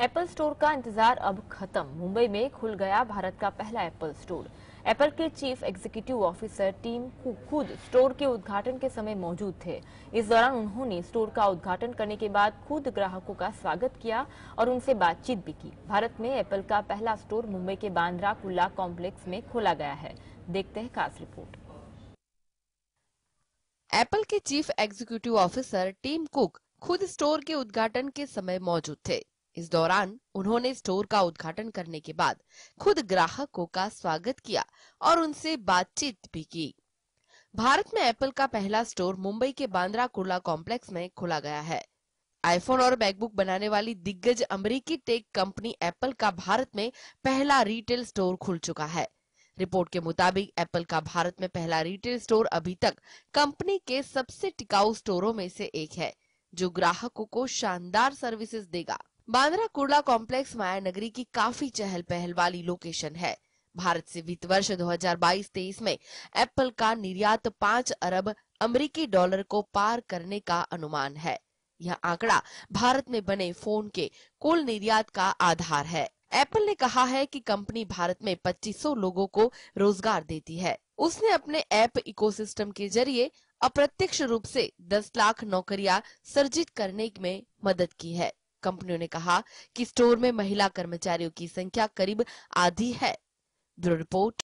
Apple store का इंतजार अब खत्म मुंबई में खुल गया भारत का पहला एप्पल स्टोर एप्पल के चीफ एग्जीक्यूटिव ऑफिसर टीम खुद स्टोर के उद्घाटन के समय मौजूद थे इस दौरान उन्होंने स्टोर का उद्घाटन करने के बाद खुद ग्राहकों का स्वागत किया और उनसे बातचीत भी की भारत में एप्पल का पहला स्टोर मुंबई के बांद्रा कुल्ला कॉम्प्लेक्स में खोला गया है देखते हैं खास रिपोर्ट एप्पल के chief executive officer Tim Cook खुद स्टोर के उद्घाटन के समय मौजूद थे इस दौरान उन्होंने स्टोर का उद्घाटन करने के बाद खुद ग्राहकों का स्वागत किया और उनसे बातचीत भी की भारत में एप्पल का पहला स्टोर मुंबई के बांद्रा कुर्ला कॉम्प्लेक्स में खोला गया है आईफोन और मैकबुक बनाने वाली दिग्गज अमेरिकी टेक कंपनी एप्पल का भारत में पहला रिटेल स्टोर खुल चुका है रिपोर्ट के मुताबिक एप्पल का भारत में पहला रिटेल स्टोर अभी तक कंपनी के सबसे टिकाऊ स्टोरों में से एक है जो ग्राहकों को शानदार सर्विसेज देगा बांद्रा कुर्ला कॉम्प्लेक्स माया नगरी की काफी चहल पहल वाली लोकेशन है भारत से वित्त वर्ष 2022-23 में एप्पल का निर्यात 5 अरब अमेरिकी डॉलर को पार करने का अनुमान है यह आंकड़ा भारत में बने फोन के कुल निर्यात का आधार है एप्पल ने कहा है कि कंपनी भारत में 2500 लोगों को रोजगार देती है उसने अपने ऐप इकोसिस्टम के जरिए अप्रत्यक्ष रूप से 10 लाख नौकरियां सर्जित करने में मदद की है कंपनियों ने कहा कि स्टोर में महिला कर्मचारियों की संख्या करीब आधी है ब्यूरो रिपोर्ट